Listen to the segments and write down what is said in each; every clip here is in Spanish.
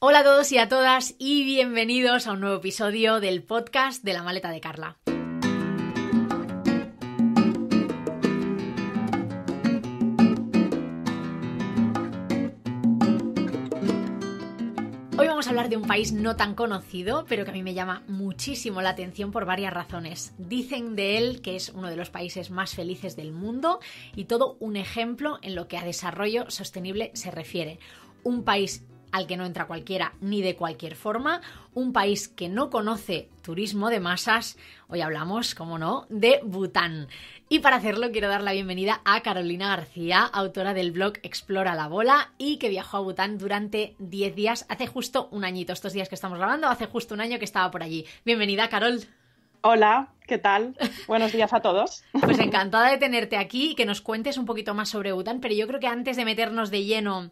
Hola a todos y a todas y bienvenidos a un nuevo episodio del podcast de la maleta de Carla. Hoy vamos a hablar de un país no tan conocido, pero que a mí me llama muchísimo la atención por varias razones. Dicen de él que es uno de los países más felices del mundo y todo un ejemplo en lo que a desarrollo sostenible se refiere. Un país al que no entra cualquiera ni de cualquier forma, un país que no conoce turismo de masas, hoy hablamos, como no, de Bután. Y para hacerlo quiero dar la bienvenida a Carolina García, autora del blog Explora la Bola y que viajó a Bután durante 10 días, hace justo un añito, estos días que estamos grabando, hace justo un año que estaba por allí. Bienvenida, Carol. Hola, ¿qué tal? Buenos días a todos. Pues encantada de tenerte aquí y que nos cuentes un poquito más sobre Bután, pero yo creo que antes de meternos de lleno a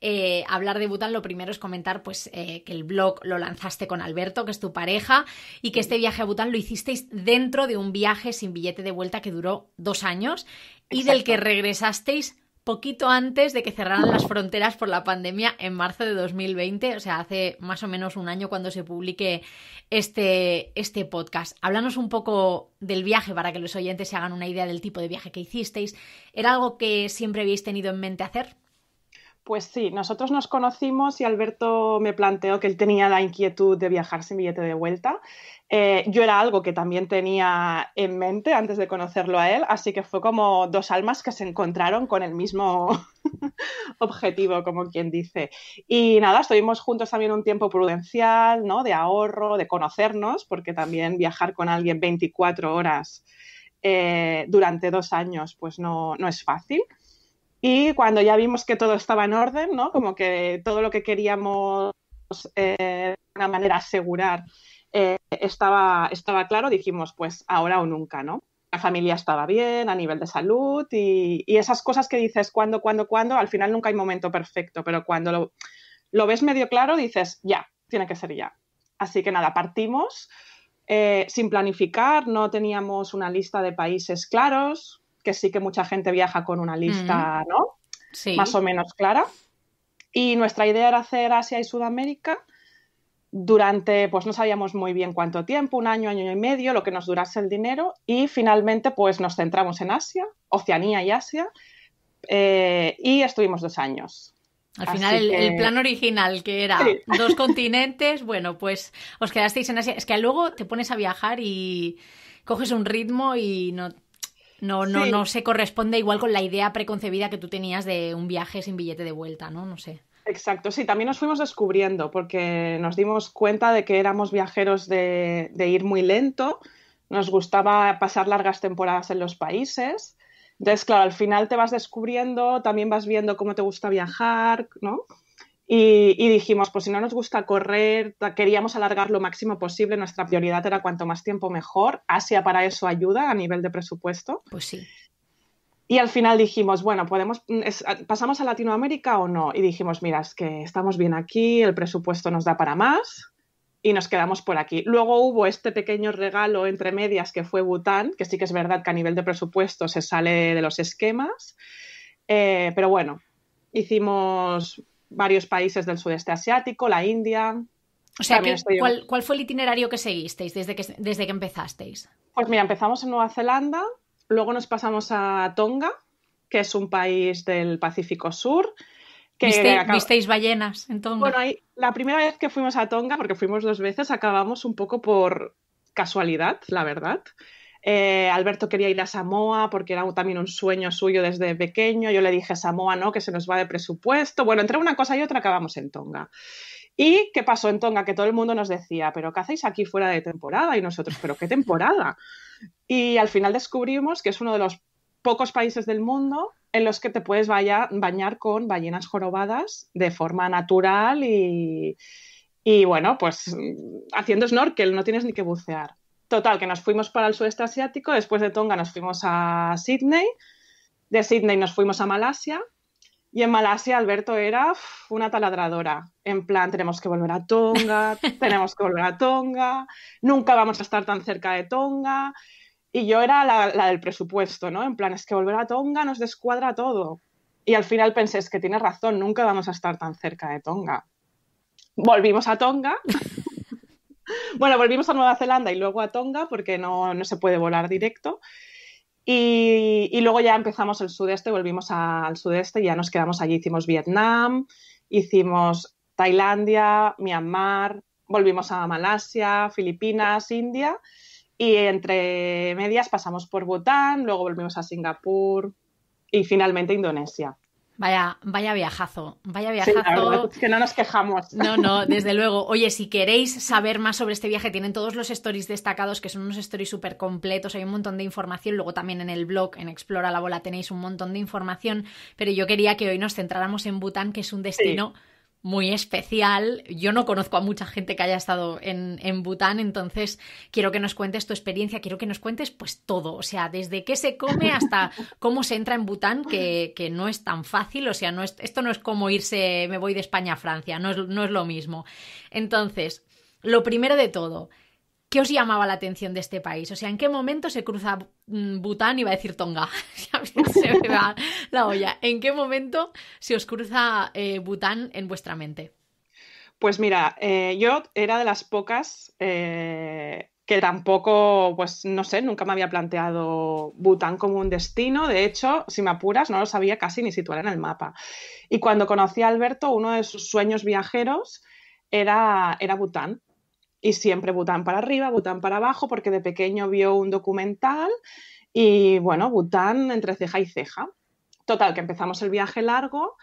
eh, hablar de Bután, lo primero es comentar pues, eh, que el blog lo lanzaste con Alberto, que es tu pareja, y que este viaje a Bután lo hicisteis dentro de un viaje sin billete de vuelta que duró dos años y del que regresasteis poquito antes de que cerraran las fronteras por la pandemia en marzo de 2020, o sea, hace más o menos un año cuando se publique este, este podcast. Hablanos un poco del viaje para que los oyentes se hagan una idea del tipo de viaje que hicisteis. ¿Era algo que siempre habéis tenido en mente hacer? Pues sí, nosotros nos conocimos y Alberto me planteó que él tenía la inquietud de viajar sin billete de vuelta. Eh, yo era algo que también tenía en mente antes de conocerlo a él, así que fue como dos almas que se encontraron con el mismo objetivo, como quien dice. Y nada, estuvimos juntos también un tiempo prudencial, ¿no? De ahorro, de conocernos, porque también viajar con alguien 24 horas eh, durante dos años, pues no, no es fácil. Y cuando ya vimos que todo estaba en orden, ¿no? como que todo lo que queríamos eh, de una manera asegurar eh, estaba, estaba claro, dijimos, pues ahora o nunca, ¿no? La familia estaba bien a nivel de salud y, esas cosas que dices cuando, cuando, cuando, al final nunca hay momento perfecto, pero cuando lo, lo ves medio claro dices, ya, tiene que ser ya. Así que nada, partimos eh, sin planificar, no teníamos una lista de países claros, que sí que mucha gente viaja con una lista, ¿no? Más o menos clara. Y nuestra idea era hacer Asia y Sudamérica durante, pues no sabíamos muy bien cuánto tiempo, un año, año y medio, lo que nos durase el dinero. Y finalmente, pues nos centramos en Asia, Oceanía y Asia. Eh, y estuvimos dos años. Al final, el, plan original, que era dos continentes, bueno, pues os quedasteis en Asia. Es que luego te pones a viajar y coges un ritmo y no no, no, no se corresponde igual con la idea preconcebida que tú tenías de un viaje sin billete de vuelta, ¿no? No sé. Exacto, sí, también nos fuimos descubriendo porque nos dimos cuenta de que éramos viajeros de, de ir muy lento, nos gustaba pasar largas temporadas en los países. Entonces, claro, al final te vas descubriendo, también vas viendo cómo te gusta viajar, ¿no? Y, dijimos, pues si no nos gusta correr, queríamos alargar lo máximo posible, nuestra mm. prioridad era cuanto más tiempo mejor. Asia para eso ayuda a nivel de presupuesto. Pues sí. Y al final dijimos, bueno, podemos mm, pasamos a Latinoamérica o no. Y dijimos, mira, es que estamos bien aquí, el presupuesto nos da para más y nos quedamos por aquí. Luego hubo este pequeño regalo entre medias que fue Bután, que sí que es verdad que a nivel de presupuesto se sale de los esquemas. Eh, pero bueno, hicimos varios países del sudeste asiático, la India. O sea, ¿cuál, fue el itinerario que seguisteis desde que, desde que empezasteis? Pues mira, empezamos en Nueva Zelanda, luego nos pasamos a Tonga, que es un país del Pacífico Sur. Que ¿Visteis ballenas en Tonga? Bueno, la primera vez que fuimos a Tonga, porque fuimos dos veces, acabamos un poco por casualidad, la verdad. Eh, Alberto quería ir a Samoa porque era también un sueño suyo desde pequeño. Yo le dije Samoa no, que se nos va de presupuesto. Bueno, entre una cosa y otra acabamos en Tonga. ¿Y qué pasó en Tonga? Que todo el mundo nos decía, pero ¿qué hacéis aquí fuera de temporada? Y nosotros, pero ¿qué temporada? Y al final descubrimos que es uno de los pocos países del mundo en los que te puedes bañar con ballenas jorobadas de forma natural y bueno, pues mm, haciendo snorkel, no tienes ni que bucear. Total, que nos fuimos para el sudeste asiático, después de Tonga nos fuimos a Sydney, de Sydney nos fuimos a Malasia y en Malasia Alberto era una taladradora, en plan tenemos que volver a Tonga, tenemos que volver a Tonga, nunca vamos a estar tan cerca de Tonga y yo era la, la del presupuesto, ¿no? En plan es que volver a Tonga nos descuadra todo y al final pensé es que tienes razón, nunca vamos a estar tan cerca de Tonga. Volvimos a Tonga. Bueno, volvimos a Nueva Zelanda y luego a Tonga porque no, se puede volar directo. Y, luego ya empezamos el sudeste, volvimos al sudeste y ya nos quedamos allí. Hicimos Vietnam, hicimos Tailandia, Myanmar, volvimos a Malasia, Filipinas, India y entre medias pasamos por Bután, luego volvimos a Singapur y finalmente Indonesia. Vaya, vaya viajazo, vaya viajazo. que no nos quejamos. No, no, desde luego. Oye, si queréis saber más sobre este viaje, tienen todos los stories destacados, que son unos stories súper completos, hay un montón de información. Luego también en el blog, en Explora la Bola, tenéis un montón de información. Pero yo quería que hoy nos centráramos en Bután, que es un destino muy especial. Yo no conozco a mucha gente que haya estado en, Bután, entonces quiero que nos cuentes tu experiencia, quiero que nos cuentes pues todo, o sea, desde qué se come hasta cómo se entra en Bután, que, no es tan fácil, o sea, no esto no es como irse, me voy de España a Francia, no es lo mismo. Entonces, lo primero de todo, ¿Qué os llamaba la atención de este país? O sea, ¿en qué momento se cruza mm, Bután? Iba a decir Tonga. se me va la olla. ¿En qué momento se os cruza eh, Bután en vuestra mente? Pues mira, eh, yo era de las pocas eh, que tampoco, pues no sé, nunca me había planteado Bután como un destino. De hecho, si me apuras, no lo sabía casi ni situar en el mapa. Y cuando conocí a Alberto, uno de sus sueños viajeros era, era Bután y siempre Bután para arriba, Bután para abajo, porque de pequeño vio un documental y bueno, Bután entre ceja y ceja. Total, que empezamos el viaje largo.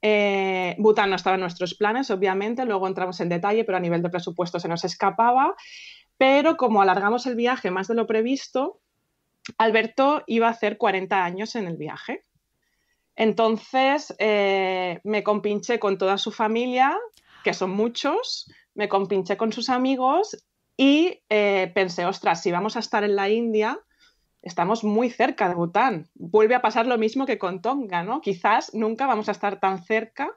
Eh, Bután no estaba en nuestros planes, obviamente, luego entramos en detalle, pero a nivel de presupuesto se nos escapaba. Pero como alargamos el viaje más de lo previsto, Alberto iba a hacer 40 años en el viaje. Entonces eh, me compinché con toda su familia, que son muchos, me compinché con sus amigos y eh, pensé, ostras, si vamos a estar en la India, estamos muy cerca de Bután. Vuelve a pasar lo mismo que con Tonga, ¿no? Quizás nunca vamos a estar tan cerca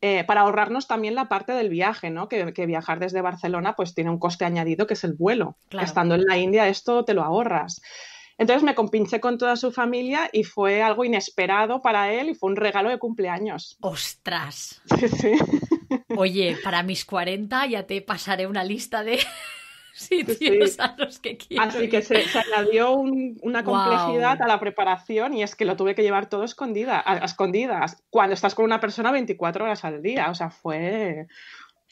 eh, para ahorrarnos también la parte del viaje, ¿no? Que, viajar desde Barcelona pues tiene un coste añadido que es el vuelo. Estando en la India esto te lo ahorras. Entonces me compinché con toda su familia y fue algo inesperado para él y fue un regalo de cumpleaños. ¡Ostras! Sí, sí. Oye, para mis 40 ya te pasaré una lista de sitios a los que quiero. Así que se, se añadió una complejidad a la preparación y es que lo tuve que llevar todo escondida, a, escondidas, cuando estás con una persona 24 horas al día. O sea, fue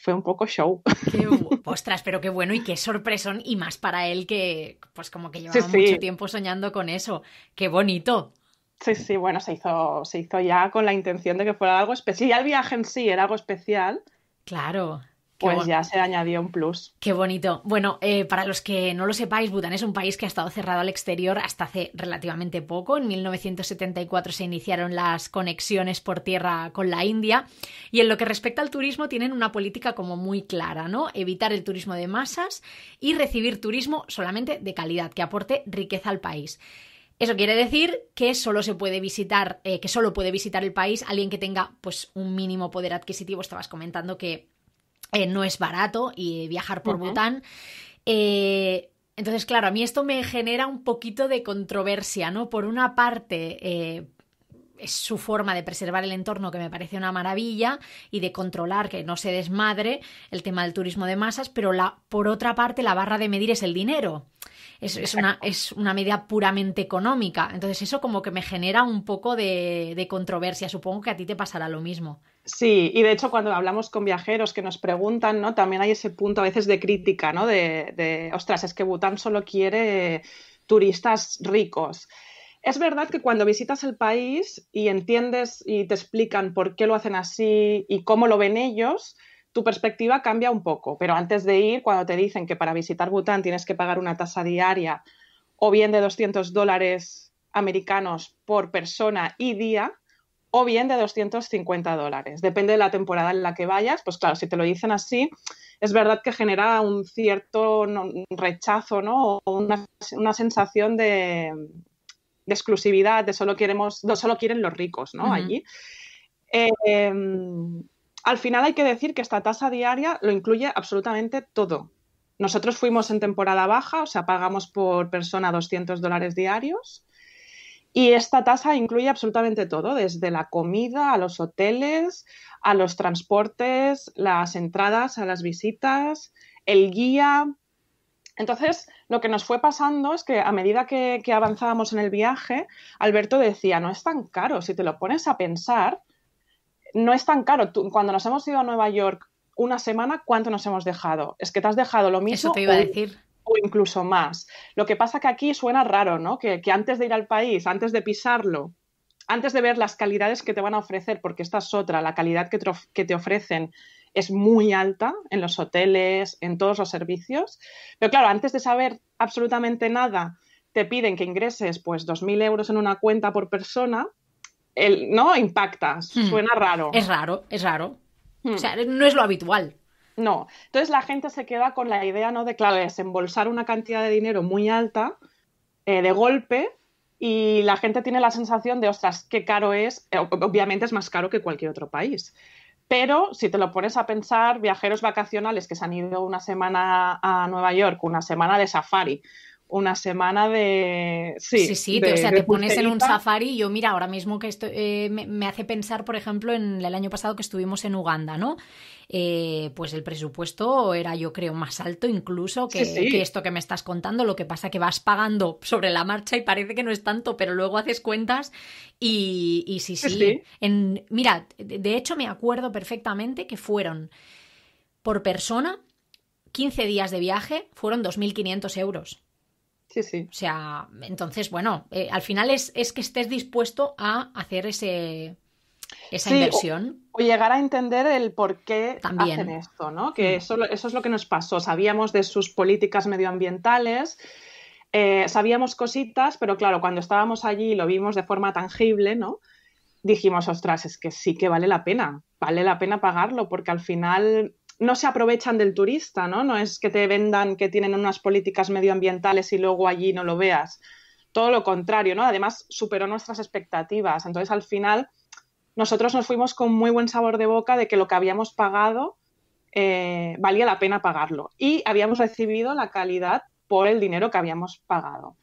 fue un poco show. Qué, ostras, pero qué bueno y qué sorpresón y más para él que pues como que llevaba mucho tiempo soñando con eso. Qué bonito. Sí, sí, bueno, se hizo, ya con la intención de que fuera algo especial. Si ya el viaje en sí era algo especial. Claro. Pues ya se añadió un plus. Qué bonito. Bueno, eh, para los que no lo sepáis, Bután es un país que ha estado cerrado al exterior hasta hace relativamente poco. En 1974 se iniciaron las conexiones por tierra con la India. Y en lo que respecta al turismo, tienen una política como muy clara, ¿no? Evitar el turismo de masas y recibir turismo solamente de calidad, que aporte riqueza al país. Eso quiere decir que solo se puede visitar, eh, que solo puede visitar el país alguien que tenga pues un mínimo poder adquisitivo. Estabas comentando que eh, no es barato y viajar por Bután. Eh, entonces, claro, a mí esto me genera un poquito de controversia, ¿no? Por una parte, es su forma de preservar el entorno que me parece una maravilla y de controlar que no se desmadre el tema del turismo de masas, pero la, por otra parte la barra de medir es el dinero es, una, es medida puramente económica. Entonces eso como que me genera un poco de, controversia. Supongo que a ti te pasará lo mismo. Sí, y de hecho cuando hablamos con viajeros que nos preguntan, ¿no? También hay ese punto a veces de crítica, ¿no? De, de ostras, es que Bután solo quiere turistas ricos. Es verdad que cuando visitas el país y entiendes y te explican por qué lo hacen así y cómo lo ven ellos, tu perspectiva cambia un poco. Pero antes de ir, cuando te dicen que para visitar Bután tienes que pagar una tasa diaria o bien de 200 dólares americanos por persona y día, o bien de 250 dólares. Depende de la temporada en la que vayas, pues claro, si te lo dicen así, es verdad que genera un cierto rechazo, ¿no? O una, sensación de, exclusividad, de solo queremos, no, solo quieren los ricos, ¿no? Allí. Em, al final hay que decir que esta tasa diaria lo incluye absolutamente todo. Nosotros fuimos en temporada baja, o sea, pagamos por persona 200 dólares diarios. Y esta tasa incluye absolutamente todo, desde la comida a los hoteles, a los transportes, las entradas a las visitas, el guía. Entonces, lo que nos fue pasando es que a medida que, que avanzábamos en el viaje, Alberto decía, no es tan caro, si te lo pones a pensar, no es tan caro. cuando nos hemos ido a Nueva York una semana, ¿cuánto nos hemos dejado? Es que te has dejado lo mismo. O incluso más. Lo que pasa que aquí suena raro, ¿no? Que, antes de ir al país, antes de pisarlo, antes de ver las calidades que te van a ofrecer, porque esta es otra, la calidad que te, que te ofrecen es muy alta en los hoteles, en todos los servicios. Pero claro, antes de saber absolutamente nada, te piden que ingreses pues 2.000 euros en una cuenta por persona el, ¿no? Impacta, hmm. suena raro. Es raro, es raro. Hmm. O sea, no es lo habitual. No, entonces la gente se queda con la idea, ¿no? De, claro, desembolsar una cantidad de dinero muy alta eh, de golpe y la gente tiene la sensación de, ostras, qué caro es. Eh, obviamente es más caro que cualquier otro país. Pero si te lo pones a pensar, viajeros vacacionales que se han ido una semana a Nueva York, una semana de safari, una semana de... Sí, sí, o sea, te pones en un safari y yo, mira, ahora mismo que esto eh, me, hace pensar, por ejemplo, en el año pasado que estuvimos en Uganda, ¿no? Eh, pues el presupuesto era, yo creo, más alto incluso que, esto que me estás contando, lo que pasa que vas pagando sobre la marcha y parece que no es tanto, pero luego haces cuentas y, sí, sí. En, mira, de hecho me acuerdo perfectamente que fueron por persona 15 días de viaje, fueron 2.500 euros. Sí, sí. O sea, entonces, bueno, eh, al final es, que estés dispuesto a hacer ese, esa inversión. O, llegar a entender el por qué hacen esto, ¿no? Que mm. eso, es lo que nos pasó. Sabíamos de sus políticas medioambientales. Eh, sabíamos cositas, pero claro, cuando estábamos allí y lo vimos de forma tangible, ¿no? Dijimos, ostras, es que sí que vale la pena, vale la pena pagarlo, porque al final no se aprovechan del turista, ¿no? No es que te vendan que tienen unas políticas medioambientales y luego allí no lo veas. Todo lo contrario, ¿no? Además, superó nuestras expectativas. Entonces, al final, nosotros nos fuimos con muy buen sabor de boca de que lo que habíamos pagado eh, valía la pena pagarlo. Y habíamos recibido la calidad por el dinero que habíamos pagado.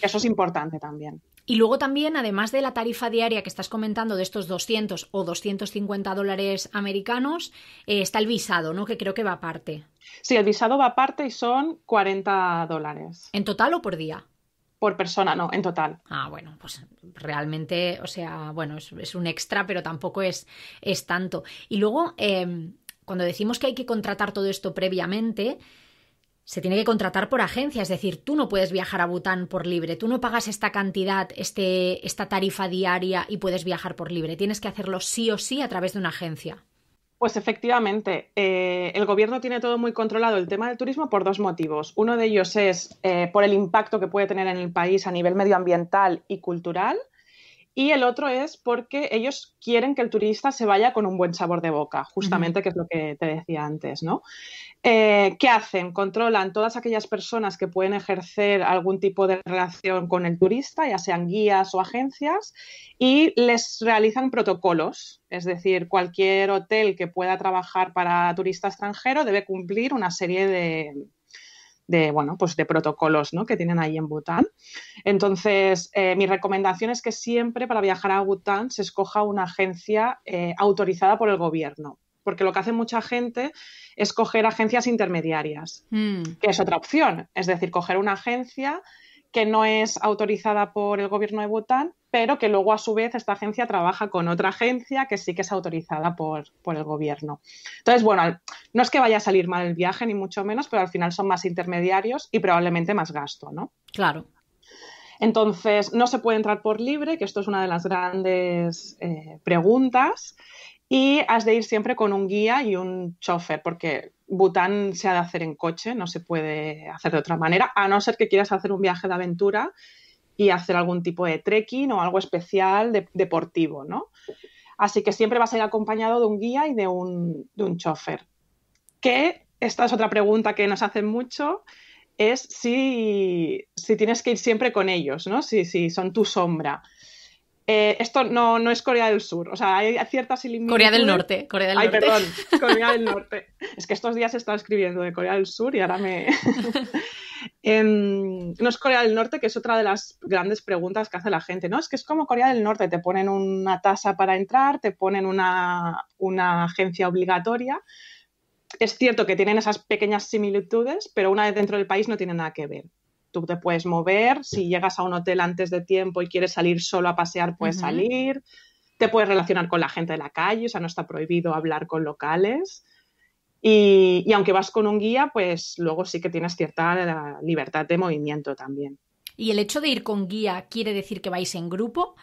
Eso es importante también. Y luego también, además de la tarifa diaria que estás comentando de estos 200 o 250 dólares americanos, eh, está el visado, ¿no? Que creo que va aparte. Sí, el visado va aparte y son 40 dólares. ¿En total o por día? Por persona, no, en total. Ah, bueno, pues realmente, o sea, bueno, es, un extra, pero tampoco es, es tanto. Y luego, eh, cuando decimos que hay que contratar todo esto previamente, se tiene que contratar por agencia, es decir, tú no puedes viajar a Bután por libre, tú no pagas esta cantidad, este, esta tarifa diaria y puedes viajar por libre, tienes que hacerlo sí o sí a través de una agencia. Pues efectivamente, eh, el gobierno tiene todo muy controlado el tema del turismo por dos motivos. Uno de ellos es eh, por el impacto que puede tener en el país a nivel medioambiental y cultural y el otro es porque ellos quieren que el turista se vaya con un buen sabor de boca, justamente, que es lo que te decía antes, ¿no? Eh, ¿Qué hacen? Controlan todas aquellas personas que pueden ejercer algún tipo de relación con el turista, ya sean guías o agencias, y les realizan protocolos, es decir, cualquier hotel que pueda trabajar para turista extranjero debe cumplir una serie de, de, bueno, pues de protocolos ¿no? que tienen ahí en Bután. Entonces, eh, mi recomendación es que siempre para viajar a Bután se escoja una agencia eh, autorizada por el gobierno porque lo que hace mucha gente es coger agencias intermediarias, hmm. que es otra opción, es decir, coger una agencia que no es autorizada por el gobierno de Bután, pero que luego a su vez esta agencia trabaja con otra agencia que sí que es autorizada por, por, el gobierno. Entonces, bueno, no es que vaya a salir mal el viaje, ni mucho menos, pero al final son más intermediarios y probablemente más gasto, ¿no? Claro. Entonces, no se puede entrar por libre, que esto es una de las grandes eh, preguntas, y has de ir siempre con un guía y un chofer, porque Bután se ha de hacer en coche, no se puede hacer de otra manera, a no ser que quieras hacer un viaje de aventura y hacer algún tipo de trekking o algo especial de, deportivo, ¿no? Así que siempre vas a ir acompañado de un guía y de un, chofer. esta es otra pregunta que nos hacen mucho, es si, tienes que ir siempre con ellos, ¿no? Si, si son tu sombra. Eh, esto no, no, es Corea del Sur, o sea, hay ciertas similitudes. Corea del Norte, Corea del Ay, perdón, Corea del Norte. Es que estos días he estado escribiendo de Corea del Sur y ahora me... Em, no es Corea del Norte, que es otra de las grandes preguntas que hace la gente, ¿no? Es que es como Corea del Norte, te ponen una tasa para entrar, te ponen una, una agencia obligatoria. Es cierto que tienen esas pequeñas similitudes, pero una vez dentro del país no tiene nada que ver tú te puedes mover, si llegas a un hotel antes de tiempo y quieres salir solo a pasear, puedes salir, te puedes relacionar con la gente de la calle, o sea, no está prohibido hablar con locales. Y, aunque vas con un guía, pues luego sí que tienes cierta eh, libertad de movimiento también. ¿Y el hecho de ir con guía quiere decir que vais en grupo?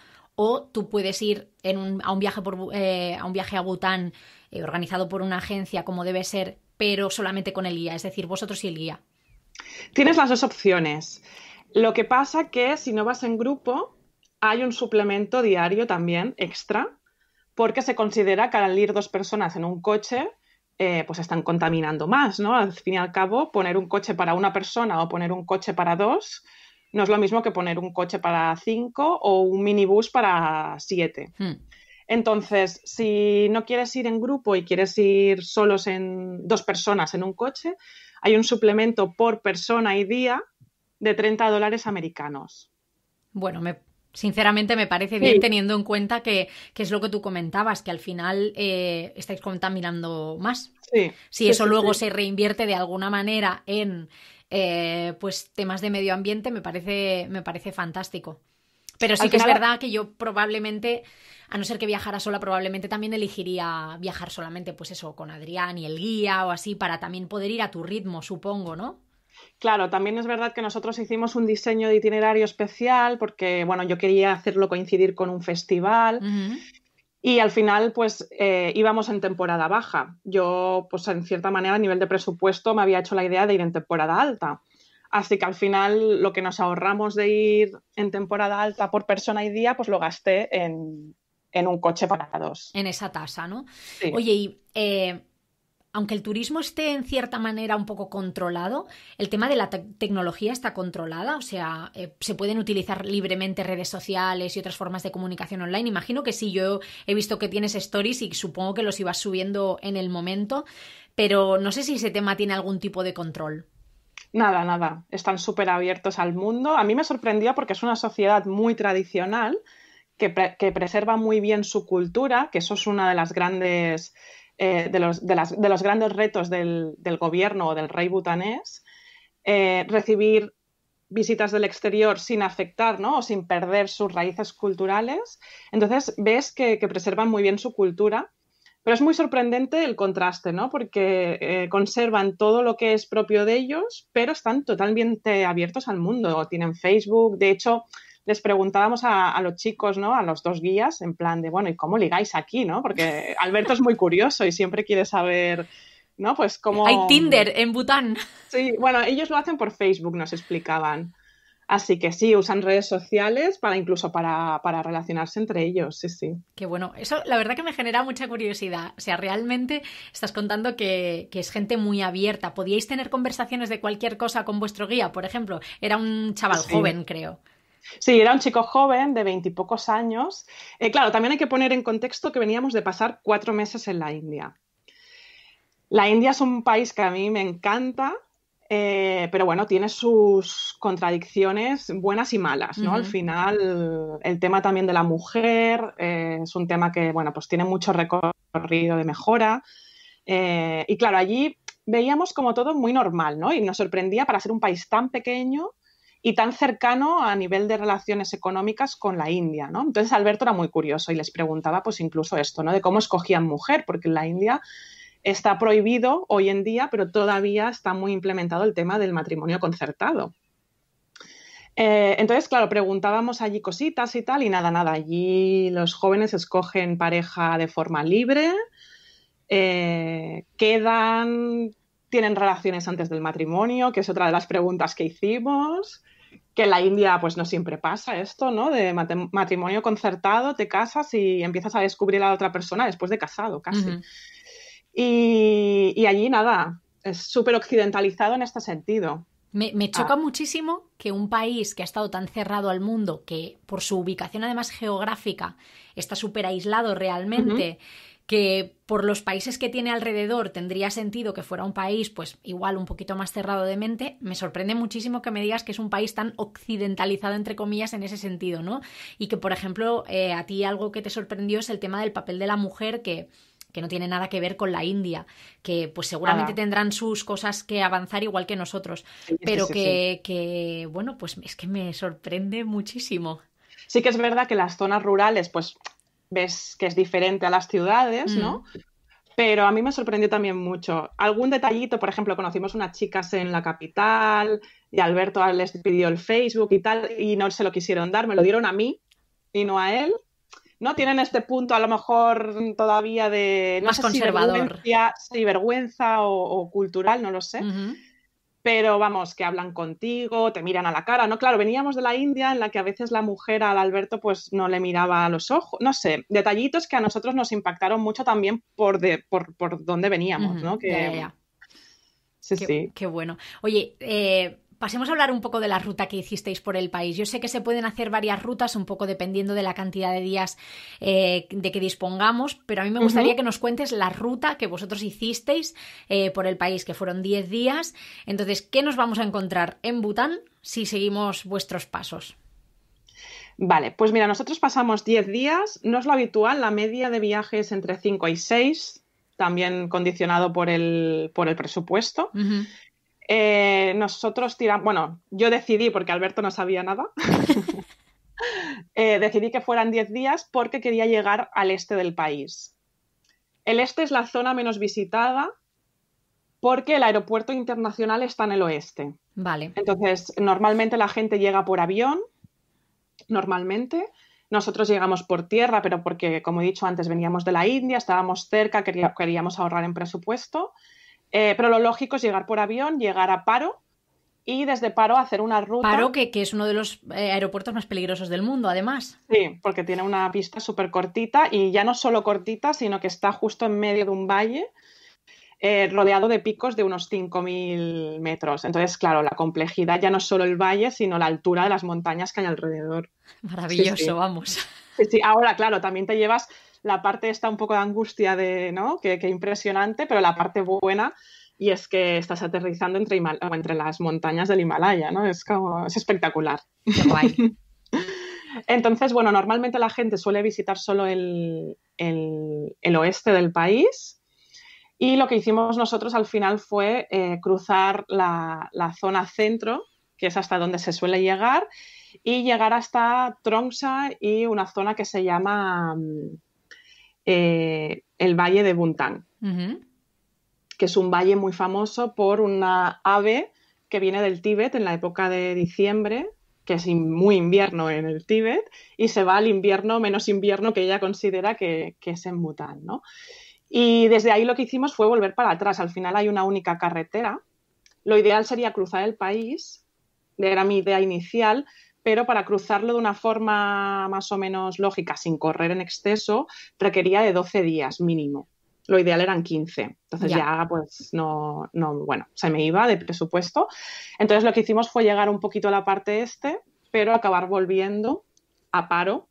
o tú puedes ir a, un viaje eh, a un viaje a Bután eh, organizado por una agencia como debe ser, pero solamente con el guía, es decir, vosotros y el guía. Tienes las dos opciones. Lo que pasa que si no vas en grupo, hay un suplemento diario también extra, porque se considera que al ir dos personas en un coche, eh, pues están contaminando más, ¿no? Al fin y al cabo, poner un coche para una persona o poner un coche para dos no es lo mismo que poner un coche para cinco o un minibús para siete. Hmm. Entonces, si no quieres ir en grupo y quieres ir solos en dos personas en un coche, hay un suplemento por persona y día de 30 dólares americanos. Bueno, Sinceramente me parece bien teniendo en cuenta que, es lo que tú comentabas, que al final eh, estáis contaminando más. Sí, si eso luego se reinvierte de alguna manera en eh, pues temas de medio ambiente, me parece, me parece fantástico. Pero sí que es verdad que yo probablemente a no ser que viajara sola, probablemente también elegiría viajar solamente, pues eso, con Adrián y el guía o así, para también poder ir a tu ritmo, supongo, ¿no? Claro, también es verdad que nosotros hicimos un diseño de itinerario especial porque, bueno, yo quería hacerlo coincidir con un festival. Y al final, pues eh, íbamos en temporada baja. Yo, pues en cierta manera, a nivel de presupuesto, me había hecho la idea de ir en temporada alta. Así que al final, lo que nos ahorramos de ir en temporada alta por persona y día, pues lo gasté en, en un coche para dos. En esa tasa, ¿no? Oye, y eh, aunque el turismo esté en cierta manera un poco controlado, el tema de la tecnología está controlada, o sea, eh, se pueden utilizar libremente redes sociales y otras formas de comunicación online. Imagino que sí, yo he visto que tienes stories y supongo que los ibas subiendo en el momento, pero no sé si ese tema tiene algún tipo de control. Nada, nada, están súper abiertos al mundo. A mí me sorprendió porque es una sociedad muy tradicional que, preserva muy bien su cultura, que eso es una de las grandes eh, de, los, grandes retos del, gobierno o del rey butanés, eh, recibir visitas del exterior sin afectar o sin perder sus raíces culturales. Entonces ves que, que preservan muy bien su cultura, pero es muy sorprendente el contraste, ¿no? porque eh, conservan todo lo que es propio de ellos, pero están totalmente abiertos al mundo. Tienen Facebook, de hecho, les preguntábamos a, los chicos, ¿no? A los dos guías, en plan de, bueno, ¿y cómo ligáis aquí, no? Porque Alberto es muy curioso y siempre quiere saber, ¿no? Pues cómo... Hay Tinder en Bután. Sí, bueno, ellos lo hacen por Facebook, nos explicaban. Así que sí, usan redes sociales para incluso para, relacionarse entre ellos, sí, sí. Qué bueno. Eso la verdad que me genera mucha curiosidad. O sea, realmente estás contando que, es gente muy abierta. ¿Podíais tener conversaciones de cualquier cosa con vuestro guía? Por ejemplo, era un chaval joven, creo. Sí, era un chico joven de veintipocos años. Eh, claro, también hay que poner en contexto que veníamos de pasar cuatro meses en la India. La India es un país que a mí me encanta, eh, pero bueno, tiene sus contradicciones buenas y malas, ¿no? Al final, el tema también de la mujer eh, es un tema que, bueno, pues tiene mucho recorrido de mejora. y claro, allí veíamos como todo muy normal, ¿no? Y nos sorprendía para ser un país tan pequeño y tan cercano a nivel de relaciones económicas con la India, ¿no? Entonces Alberto era muy curioso y les preguntaba pues incluso esto, ¿no? De cómo escogían mujer, porque en la India está prohibido hoy en día, pero todavía está muy implementado el tema del matrimonio concertado. Eh, entonces, claro, preguntábamos allí cositas y tal, y nada, nada, allí los jóvenes escogen pareja de forma libre, eh, quedan, tienen relaciones antes del matrimonio, que es otra de las preguntas que hicimos, que en la India pues no siempre pasa esto, ¿no? De matrimonio concertado, te casas y empiezas a descubrir a la otra persona después de casado, casi. y, allí nada, es súper occidentalizado en este sentido. Me, ah. choca muchísimo que un país que ha estado tan cerrado al mundo, que por su ubicación además geográfica está súper aislado realmente, que por los países que tiene alrededor tendría sentido que fuera un país pues igual un poquito más cerrado de mente, me sorprende muchísimo que me digas que es un país tan occidentalizado entre comillas en ese sentido, ¿no? Y que por ejemplo eh, a ti algo que te sorprendió es el tema del papel de la mujer que que no tiene nada que ver con la India, que pues seguramente tendrán sus cosas que avanzar igual que nosotros, pero que, que, bueno, pues es que me sorprende muchísimo. Sí que es verdad que las zonas rurales, pues ves que es diferente a las ciudades, ¿no? Mm. Pero a mí me sorprendió también mucho. Algún detallito, por ejemplo, conocimos unas chicas en la capital y Alberto les pidió el Facebook y tal, y no se lo quisieron dar, me lo dieron a mí y no a él. ¿no? Tienen este punto a lo mejor todavía de... Más conservador. vergüenza, o, cultural, no lo sé pero vamos, que hablan contigo, te miran a la cara, ¿no? Claro, veníamos de la India en la que a veces la mujer al Alberto pues no le miraba a los ojos, no sé, detallitos que a nosotros nos impactaron mucho también por, de, por, por dónde veníamos, ¿no? Que, Sí, sí. Qué bueno. Oye, eh, pasemos a hablar un poco de la ruta que hicisteis por el país. Yo sé que se pueden hacer varias rutas, un poco dependiendo de la cantidad de días eh, de que dispongamos, pero a mí me gustaría que nos cuentes la ruta que vosotros hicisteis eh, por el país, que fueron 10 días. Entonces, ¿qué nos vamos a encontrar en Bután si seguimos vuestros pasos? Vale, pues mira, nosotros pasamos 10 días, no es lo habitual, la media de viajes entre 5 y 6, también condicionado por el, por el presupuesto. Eh, nosotros tiramos, bueno, yo decidí, porque Alberto no sabía nada, eh, decidí que fueran 10 días porque quería llegar al este del país. El este es la zona menos visitada porque el aeropuerto internacional está en el oeste. Vale. Entonces, normalmente la gente llega por avión, normalmente. Nosotros llegamos por tierra, pero porque, como he dicho antes, veníamos de la India, estábamos cerca, queríamos ahorrar en presupuesto. Eh, pero lo lógico es llegar por avión, llegar a Paro y desde Paro hacer una ruta. Paro, que, es uno de los eh, aeropuertos más peligrosos del mundo, además. Sí, porque tiene una pista súper cortita y ya no solo cortita, sino que está justo en medio de un valle. Eh, rodeado de picos de unos 5.000 metros. Entonces, claro, la complejidad ya no es solo el valle, sino la altura de las montañas que hay alrededor. Maravilloso, vamos. Sí, ahora, claro, también te llevas la parte esta un poco de angustia de, ¿no? Que, impresionante, pero la parte buena y es que estás aterrizando entre, entre las montañas del Himalaya, ¿no? Es como, es espectacular. Entonces, bueno, normalmente la gente suele visitar solo el, oeste del país y lo que hicimos nosotros al final fue eh, cruzar la, la zona centro, que es hasta donde se suele llegar, y llegar hasta Tromsa y una zona que se llama mm, eh, el Valle de Buntán, que es un valle muy famoso por una ave que viene del Tíbet en la época de diciembre, que es muy invierno en el Tíbet, y se va al invierno, menos invierno que ella considera que, es en Bután, Y desde ahí lo que hicimos fue volver para atrás. Al final hay una única carretera. Lo ideal sería cruzar el país, era mi idea inicial, pero para cruzarlo de una forma más o menos lógica, sin correr en exceso, requería de 12 días mínimo. Lo ideal eran 15. Entonces ya, pues no, no, bueno, se me iba de presupuesto. Entonces lo que hicimos fue llegar un poquito a la parte este, pero acabar volviendo a paro,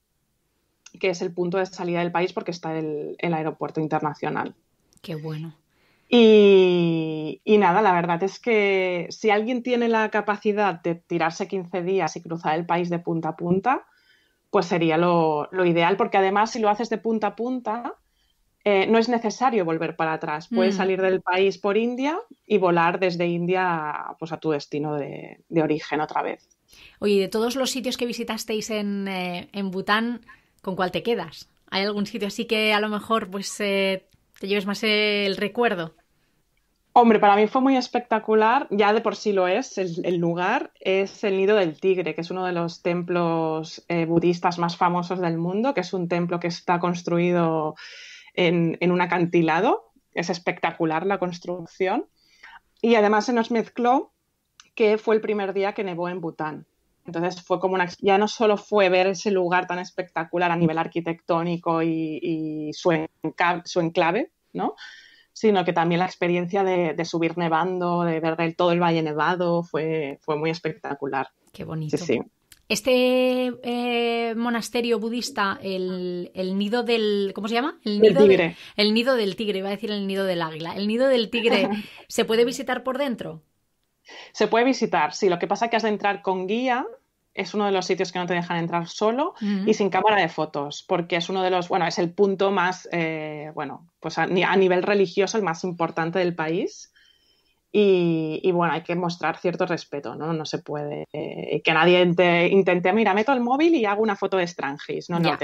que es el punto de salida del país porque está el, el aeropuerto internacional. Qué bueno. Y, nada, la verdad es que si alguien tiene la capacidad de tirarse 15 días y cruzar el país de punta a punta, pues sería lo, ideal, porque además si lo haces de punta a punta, eh, no es necesario volver para atrás. Puedes mm. salir del país por India y volar desde India pues, a tu destino de, origen otra vez. Oye, de todos los sitios que visitasteis en, eh, en Bután, ¿con cuál te quedas? ¿Hay algún sitio así que a lo mejor pues eh, te lleves más el recuerdo. Hombre, para mí fue muy espectacular, ya de por sí lo es, el, lugar es el Nido del Tigre, que es uno de los templos eh, budistas más famosos del mundo, que es un templo que está construido en un acantilado, es espectacular la construcción, y además se nos mezcló que fue el primer día que nevó en Bután. Entonces fue como una, ya no solo fue ver ese lugar tan espectacular a nivel arquitectónico y, su, enclave, su, enclave, ¿no? sino que también la experiencia de, subir nevando, de ver todo el valle nevado, fue, fue muy espectacular. Qué bonito. Este eh, monasterio budista, el, el, nido del. ¿Cómo se llama? El nido tigre. el nido del tigre, iba a decir el nido del águila. ¿El nido del tigre se puede visitar por dentro? Se puede visitar, sí. Lo que pasa es que has de entrar con guía. Es uno de los sitios que no te dejan entrar solo y sin cámara de fotos, porque es uno de los, bueno, es el punto más, eh, bueno, pues a, nivel religioso el más importante del país. Y, bueno, hay que mostrar cierto respeto, ¿no? No se puede eh, que nadie te, intente, mira, meto el móvil y hago una foto de Strangis. No, no,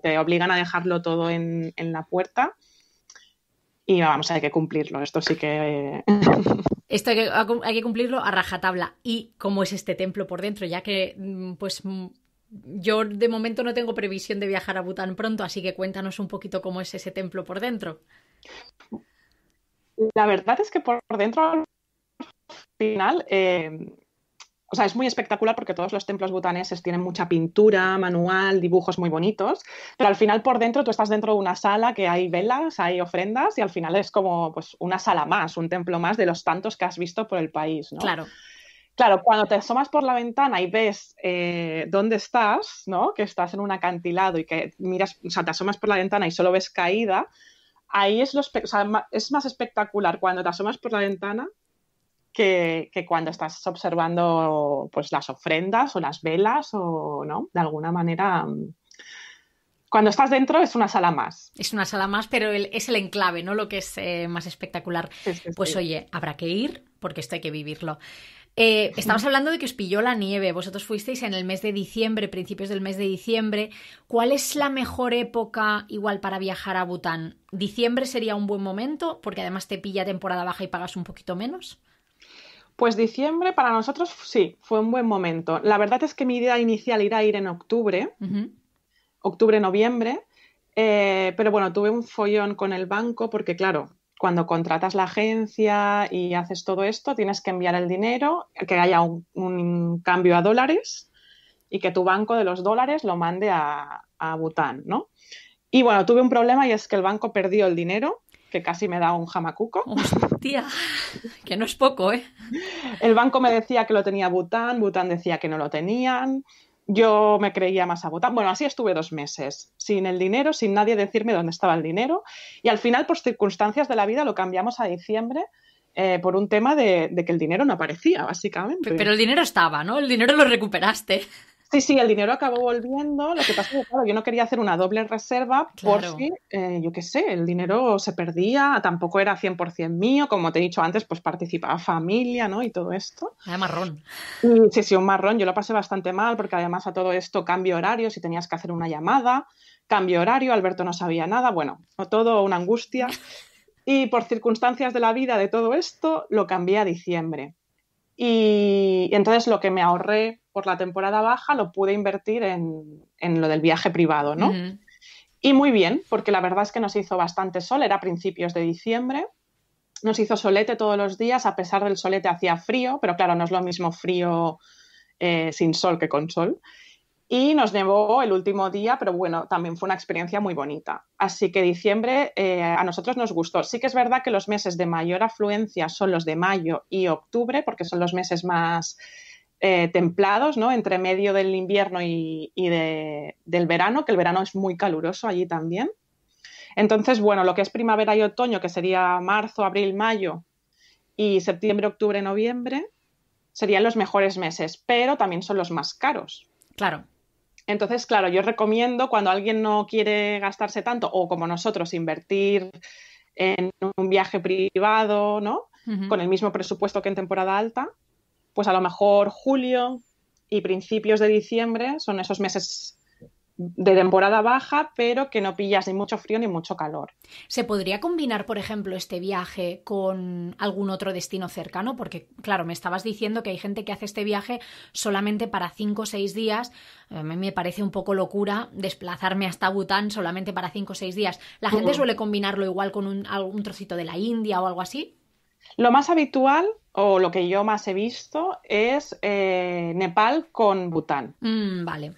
te, obligan a dejarlo todo en, en la puerta y vamos, hay que cumplirlo. Esto sí que. Eh, Esto hay que, cumplirlo a rajatabla. Y cómo es este templo por dentro, ya que mm, pues mm, yo de momento no tengo previsión de viajar a Bután pronto, así que cuéntanos un poquito cómo es ese templo por dentro. La verdad es que por dentro al final eh, o sea, es muy espectacular porque todos los templos butaneses tienen mucha pintura, manual, dibujos muy bonitos, pero al final por dentro tú estás dentro de una sala que hay velas, hay ofrendas y al final es como pues una sala más, un templo más de los tantos que has visto por el país, ¿no? Claro. Claro, cuando te asomas por la ventana y ves eh, dónde estás, ¿no? Que estás en un acantilado y que miras, o sea, te asomas por la ventana y solo ves caída, ahí es, lo, o es más espectacular cuando te asomas por la ventana que, cuando estás observando pues, las ofrendas o las velas o, ¿no? De alguna manera cuando estás dentro es una sala más. Es una sala más, pero es el enclave, ¿no? Lo que es eh, más espectacular. pues oye, habrá que ir porque esto hay que vivirlo. Eh, estamos hablando de que os pilló la nieve. Vosotros fuisteis en el mes de diciembre, principios del mes de diciembre. ¿Cuál es la mejor época igual para viajar a Bután? ¿Diciembre sería un buen momento? Porque además te pilla temporada baja y pagas un poquito menos. Pues diciembre para nosotros sí, fue un buen momento. La verdad es que mi idea inicial era ir en octubre, octubre-noviembre, eh, pero bueno, tuve un follón con el banco porque claro, cuando contratas la agencia y haces todo esto, tienes que enviar el dinero, que haya un, cambio a dólares y que tu banco de los dólares lo mande a, a Bután, ¿no? Y bueno, tuve un problema y es que el banco perdió el dinero que casi me da un jamacuco. tía que no es poco, ¿eh? El banco me decía que lo tenía Bután, Bután decía que no lo tenían. Yo me creía más a Bután. Bueno, así estuve dos meses, sin el dinero, sin nadie decirme dónde estaba el dinero. Y al final, por circunstancias de la vida, lo cambiamos a diciembre. Eh, por un tema de, de, que el dinero no aparecía, básicamente. Pero el dinero estaba, ¿no? El dinero lo recuperaste. Sí, sí, el dinero acabó volviendo. Lo que pasa es que, claro, yo no quería hacer una doble reserva por si, eh, yo qué sé, el dinero se perdía, tampoco era 100% mío, como te he dicho antes, pues participaba familia, ¿no? Y todo esto. Era ah, marrón. sí, sí, un marrón. Yo lo pasé bastante mal porque además a todo esto cambio horario, si tenías que hacer una llamada, cambio horario, Alberto no sabía nada, bueno, todo una angustia. Y por circunstancias de la vida de todo esto, lo cambié a diciembre. Y entonces lo que me ahorré por la temporada baja lo pude invertir en, lo del viaje privado, ¿no? Y muy bien, porque la verdad es que nos hizo bastante sol, era principios de diciembre, nos hizo solete todos los días, a pesar del solete hacía frío, pero claro, no es lo mismo frío eh, sin sol que con sol. Y nos llevó el último día, pero bueno, también fue una experiencia muy bonita. Así que diciembre eh, a nosotros nos gustó. Sí que es verdad que los meses de mayor afluencia son los de mayo y octubre, porque son los meses más eh, templados, ¿no? Entre medio del invierno y, del verano, que el verano es muy caluroso allí también. Entonces, bueno, lo que es primavera y otoño, que sería marzo, abril, mayo, y septiembre, octubre, noviembre, serían los mejores meses, pero también son los más caros. Claro. Entonces, claro, yo recomiendo cuando alguien no quiere gastarse tanto, o como nosotros, invertir en un viaje privado, ¿no? Con el mismo presupuesto que en temporada alta, pues a lo mejor julio y principios de diciembre son esos meses de temporada baja, pero que no pillas ni mucho frío ni mucho calor. ¿Se podría combinar, por ejemplo, este viaje con algún otro destino cercano? Porque, claro, me estabas diciendo que hay gente que hace este viaje solamente para cinco o seis días. A mí me parece un poco locura desplazarme hasta Bután solamente para cinco o seis días. ¿La gente suele combinarlo igual con un, algún trocito de la India o algo así? Lo más habitual o lo que yo más he visto, es eh, Nepal con Bután. Mm, vale.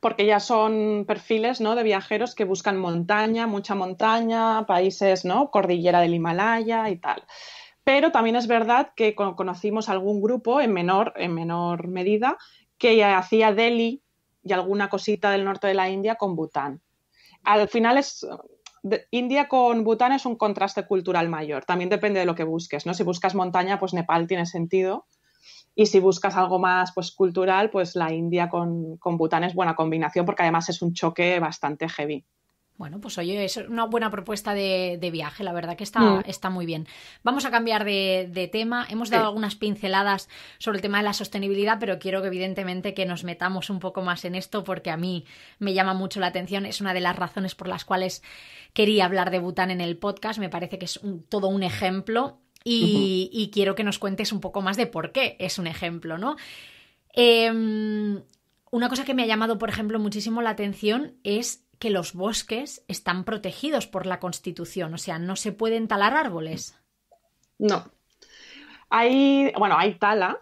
Porque ya son perfiles ¿no? de viajeros que buscan montaña, mucha montaña, países, ¿no? Cordillera del Himalaya y tal. Pero también es verdad que conocimos algún grupo en menor, en menor medida que hacía Delhi y alguna cosita del norte de la India con Bután. Al final es India con Bután es un contraste cultural mayor, también depende de lo que busques, ¿no? Si buscas montaña, pues Nepal tiene sentido. Y si buscas algo más pues, cultural, pues la India con, con Bután es buena combinación porque además es un choque bastante heavy. Bueno, pues oye, es una buena propuesta de, viaje, la verdad que está, mm. está muy bien. Vamos a cambiar de, tema. Hemos dado algunas pinceladas sobre el tema de la sostenibilidad, pero quiero que evidentemente que nos metamos un poco más en esto porque a mí me llama mucho la atención. Es una de las razones por las cuales quería hablar de Bután en el podcast. Me parece que es todo un ejemplo y, quiero que nos cuentes un poco más de por qué es un ejemplo, ¿no? Em, una cosa que me ha llamado, por ejemplo, muchísimo la atención es que los bosques están protegidos por la Constitución, o sea, no se pueden talar árboles. No. Hay, bueno, hay tala,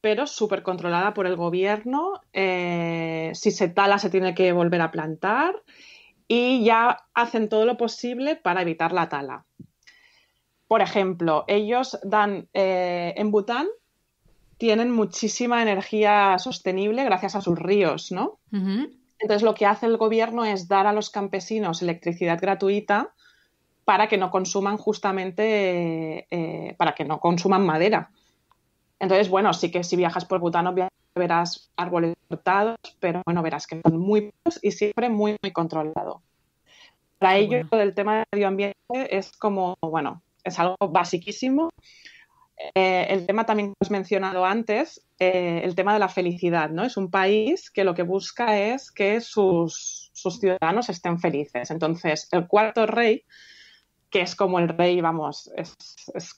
pero súper controlada por el gobierno. Eh, si se tala, se tiene que volver a plantar y ya hacen todo lo posible para evitar la tala. Por ejemplo, ellos dan eh, en Bután tienen muchísima energía sostenible gracias a sus ríos, ¿no? Entonces lo que hace el gobierno es dar a los campesinos electricidad gratuita para que no consuman justamente, eh, para que no consuman madera. Entonces, bueno, sí que si viajas por Bután verás árboles cortados, pero bueno, verás que son muy pocos y siempre muy, muy controlado. Para ello, el tema del medio ambiente es como, bueno, es algo basiquísimo eh, el tema también que has mencionado antes, eh, el tema de la felicidad, ¿no? Es un país que lo que busca es que sus, ciudadanos estén felices. Entonces, el cuarto rey, que es como el rey, vamos, es,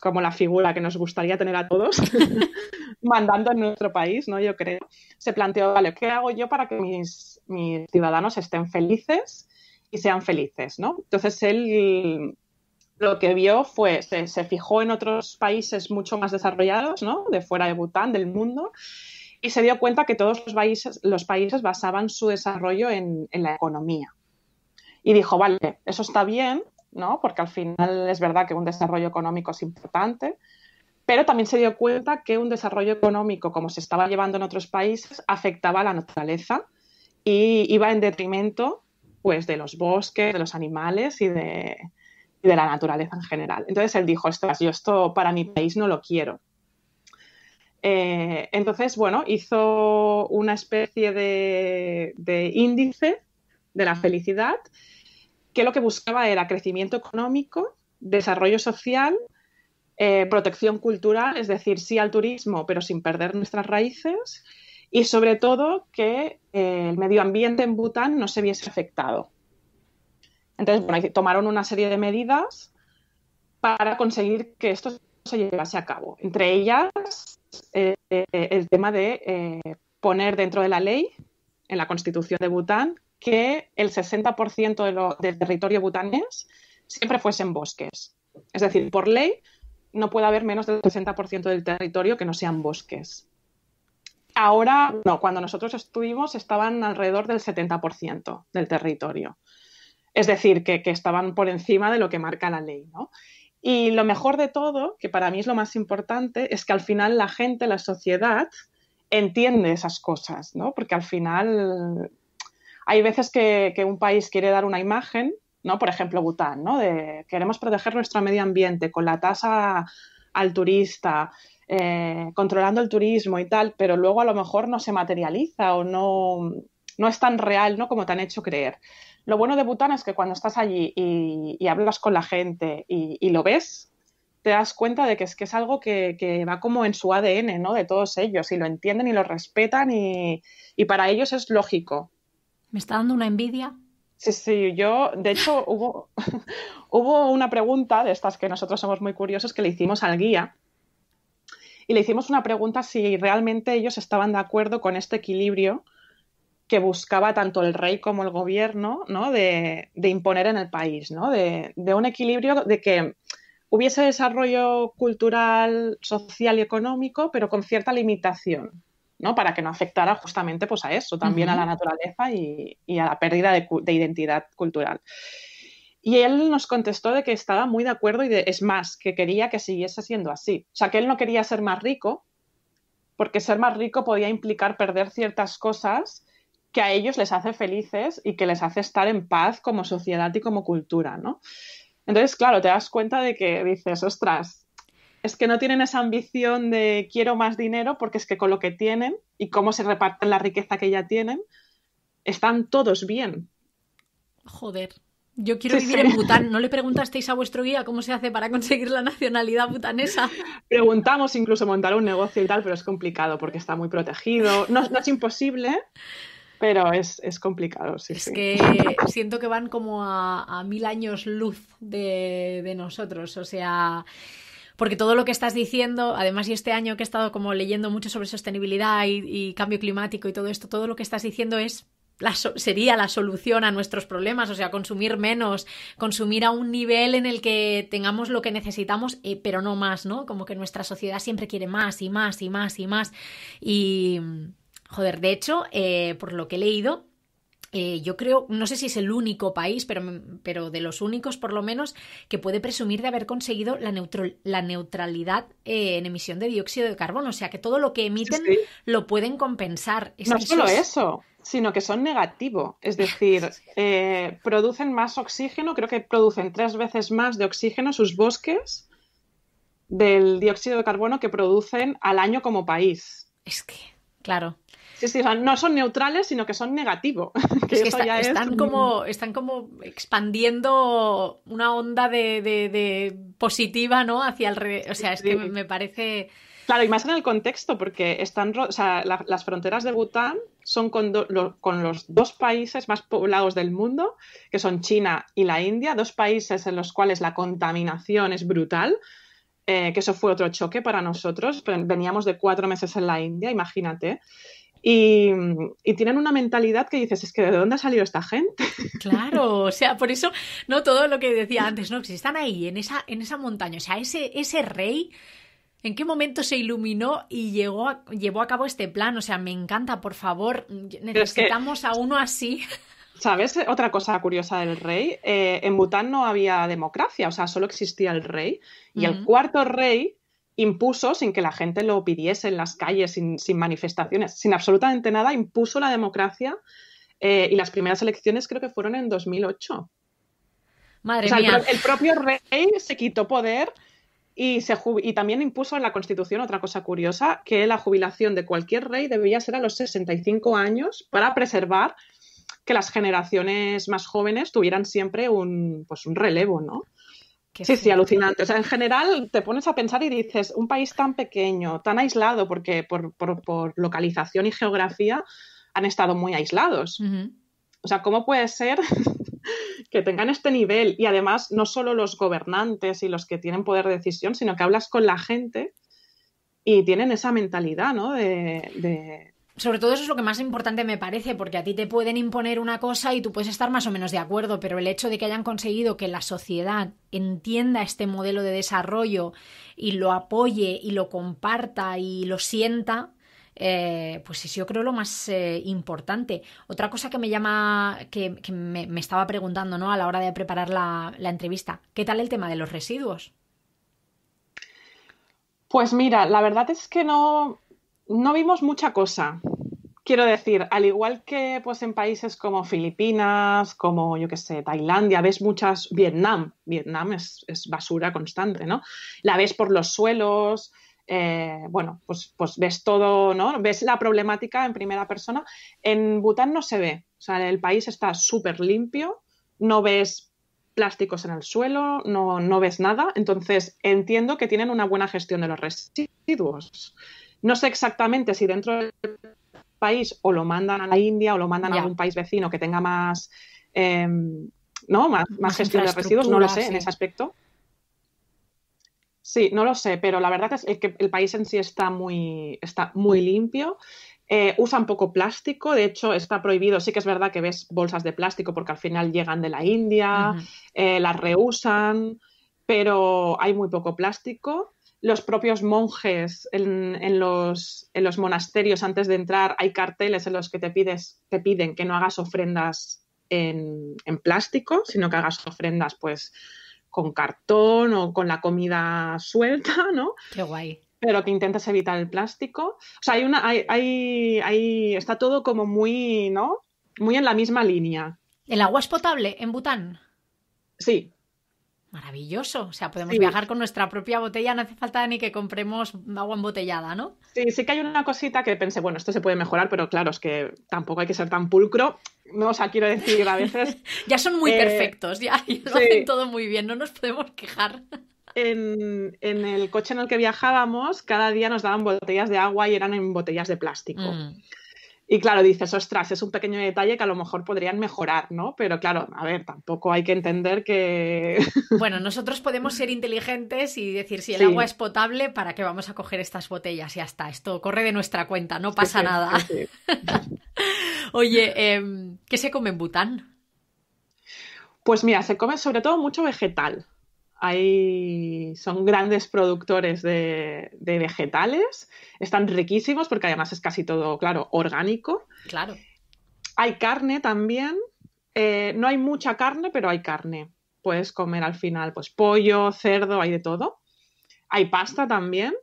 como la figura que nos gustaría tener a todos, mandando en nuestro país, ¿no? Yo creo, se planteó, vale, ¿qué hago yo para que mis, mis ciudadanos estén felices? y sean felices, ¿no? Entonces él lo que vio fue, se, se, fijó en otros países mucho más desarrollados, ¿no? De fuera de Bután, del mundo, y se dio cuenta que todos los países, los países basaban su desarrollo en, la economía. Y dijo, vale, eso está bien, ¿no? Porque al final es verdad que un desarrollo económico es importante, pero también se dio cuenta que un desarrollo económico, como se estaba llevando en otros países, afectaba a la naturaleza y iba en detrimento pues de los bosques, de los animales y de, y de la naturaleza en general. Entonces él dijo, yo esto para mi país no lo quiero. Eh, entonces, bueno, hizo una especie de, índice de la felicidad que lo que buscaba era crecimiento económico, desarrollo social, eh, protección cultural, es decir, sí al turismo, pero sin perder nuestras raíces, y sobre todo que eh, el medio ambiente en Bután no se viese afectado. Entonces, bueno, tomaron una serie de medidas para conseguir que esto se llevase a cabo. Entre ellas, eh, eh, el tema de eh, poner dentro de la ley, en la Constitución de Bután, que el 60% del territorio butanés siempre fuesen bosques. Es decir, por ley no puede haber menos del 60% del territorio que no sean bosques. Ahora, cuando nosotros estuvimos estaban alrededor del 70% del territorio. Es decir, que, estaban por encima de lo que marca la ley. ¿no? Y lo mejor de todo, que para mí es lo más importante, es que al final la gente, la sociedad, entiende esas cosas, ¿no? Porque al final hay veces que, un país quiere dar una imagen, ¿no? Por ejemplo, Bután, ¿no? De queremos proteger nuestro medio ambiente con la tasa al turista, eh, controlando el turismo y tal, pero luego a lo mejor no se materializa o no, no es tan real, ¿no? Como te han hecho creer. Lo bueno de Bután es que cuando estás allí y, hablas con la gente y, lo ves, te das cuenta de que es, que es algo que, va como en su ADN, ¿no? De todos ellos, y lo entienden y lo respetan y, para ellos es lógico. Me está dando una envidia. Sí, sí, yo, de hecho, hubo, hubo una pregunta de estas que nosotros somos muy curiosos que le hicimos al guía y le hicimos una pregunta si realmente ellos estaban de acuerdo con este equilibrio que buscaba tanto el rey como el gobierno ¿no? de, imponer en el país, ¿no? de, un equilibrio de que hubiese desarrollo cultural, social y económico, pero con cierta limitación, ¿no? para que no afectara justamente pues, a eso, también a la naturaleza y, a la pérdida de, identidad cultural. Y él nos contestó de que estaba muy de acuerdo y de, es más, que quería que siguiese siendo así. O sea, que él no quería ser más rico, porque ser más rico podía implicar perder ciertas cosas que a ellos les hace felices y que les hace estar en paz como sociedad y como cultura, ¿no? Entonces, claro, te das cuenta de que dices, ostras, es que no tienen esa ambición de quiero más dinero porque es que con lo que tienen y cómo se reparten la riqueza que ya tienen, están todos bien. Joder. Yo quiero vivir en Bután. ¿No le preguntasteis a vuestro guía cómo se hace para conseguir la nacionalidad butanesa? Preguntamos incluso montar un negocio y tal, pero es complicado porque está muy protegido. No, no es imposible, pero es, complicado, sí. Es que siento que van como a, mil años luz de, nosotros, o sea porque todo lo que estás diciendo, además y este año que he estado como leyendo mucho sobre sostenibilidad y, cambio climático y todo esto, todo lo que estás diciendo es la sería la solución a nuestros problemas, o sea, consumir menos, consumir a un nivel en el que tengamos lo que necesitamos, eh, pero no más, ¿no? Como que nuestra sociedad siempre quiere más y más y más y más y Joder, de hecho, eh, por lo que he leído, eh, yo creo, no sé si es el único país, mm, pero, de los únicos por lo menos, que puede presumir de haber conseguido la, neutralidad eh, en emisión de dióxido de carbono. O sea que todo lo que emiten lo pueden compensar. no solo eso, sino que son negativo. Es decir, producen más oxígeno, creo que producen tres veces más de oxígeno sus bosques del dióxido de carbono que producen al año como país. Es que, claro no son neutrales, sino que son negativos. están, como, están como expandiendo una onda de, positiva, ¿no? Hacia el O sea, es que me parece. Claro, y más en el contexto, porque están, o sea, las fronteras de Bután son con, los dos países más poblados del mundo, que son China y la India, dos países en los cuales la contaminación es brutal, eh, que eso fue otro choque para nosotros, veníamos de cuatro meses en la India, imagínate. Y, tienen una mentalidad que dices, es que ¿de dónde ha salido esta gente? Claro, o sea, por eso, no todo lo que decía antes, no, si están ahí, en esa, en esa montaña, o sea, ese, ese rey, ¿en qué momento se iluminó y llegó llevó a cabo este plan? O sea, me encanta, por favor, necesitamos a uno así. ¿Sabes otra cosa curiosa del rey? Eh, en Bután no había democracia, o sea, solo existía el rey. Y el cuarto rey impuso, sin que la gente lo pidiese en las calles, sin, manifestaciones, sin absolutamente nada, impuso la democracia eh, y las primeras elecciones creo que fueron en 2008. Madre mía. El, propio rey se quitó poder y, se y también impuso en la Constitución otra cosa curiosa, que la jubilación de cualquier rey debía ser a los 65 años para preservar que las generaciones más jóvenes tuvieran siempre un, pues un relevo, ¿no? sí, sí, alucinante. O sea, en general te pones a pensar y dices, un país tan pequeño, tan aislado, porque por, localización y geografía han estado muy aislados. O sea, ¿cómo puede ser que tengan este nivel? Y además, no solo los gobernantes y los que tienen poder de decisión, sino que hablas con la gente y tienen esa mentalidad, ¿no? de, sobre todo eso es lo que más importante me parece, porque a ti te pueden imponer una cosa y tú puedes estar más o menos de acuerdo, pero el hecho de que hayan conseguido que la sociedad entienda este modelo de desarrollo y lo apoye y lo comparta y lo sienta, eh, pues es yo creo lo más eh, importante. Otra cosa que me llama, que, me, estaba preguntando ¿no? a la hora de preparar la, la entrevista, ¿qué tal el tema de los residuos? Pues mira, la verdad es que no, no vimos mucha cosa. Quiero decir, al igual que pues, en países como Filipinas, como yo qué sé, Tailandia, ves muchas, Vietnam, Vietnam es, basura constante, ¿no? La ves por los suelos, eh, bueno, pues, pues ves todo, ¿no? Ves la problemática en primera persona. En Bután no se ve, o sea, el país está súper limpio, no ves plásticos en el suelo, no, no ves nada, entonces entiendo que tienen una buena gestión de los residuos. No sé exactamente si dentro del país o lo mandan a la India o lo mandan a algún país vecino que tenga más, em, ¿no? más, más, gestión de residuos, no lo sé en ese aspecto. Sí, no lo sé, pero la verdad es que el país en sí está muy, está muy limpio. Eh, usan poco plástico, de hecho está prohibido, sí que es verdad que ves bolsas de plástico porque al final llegan de la India, eh, las reusan, pero hay muy poco plástico los propios monjes en, los, monasterios antes de entrar hay carteles en los que te, pides, te piden que no hagas ofrendas en, plástico, sino que hagas ofrendas pues con cartón o con la comida suelta, ¿no? Qué guay. Pero que intentas evitar el plástico. O sea, hay una, hay, hay, hay, está todo como muy, ¿no? Muy en la misma línea. ¿El agua es potable en Bután? Sí, Maravilloso, o sea, podemos viajar con nuestra propia botella, no hace falta ni que compremos agua embotellada, ¿no? Sí, sí que hay una cosita que pensé, bueno, esto se puede mejorar, pero claro, es que tampoco hay que ser tan pulcro. No, o sea, quiero decir, a veces... ya son muy eh, perfectos, ya, lo hacen todo muy bien, no nos podemos quejar. En, en, el coche en el que viajábamos, cada día nos daban botellas de agua y eran en botellas de plástico. Mm. Y claro, dices, ostras, es un pequeño detalle que a lo mejor podrían mejorar, ¿no? Pero claro, a ver, tampoco hay que entender que... Bueno, nosotros podemos ser inteligentes y decir, si el agua es potable, ¿para qué vamos a coger estas botellas? y hasta esto corre de nuestra cuenta, no pasa nada. Oye, em, ¿qué se come en Bután? Pues mira, se come sobre todo mucho vegetal. Hay, son grandes productores de, vegetales, están riquísimos porque además es casi todo, claro, orgánico. Claro. Hay carne también, eh, no hay mucha carne, pero hay carne. Puedes comer al final, pues pollo, cerdo, hay de todo. Hay pasta también.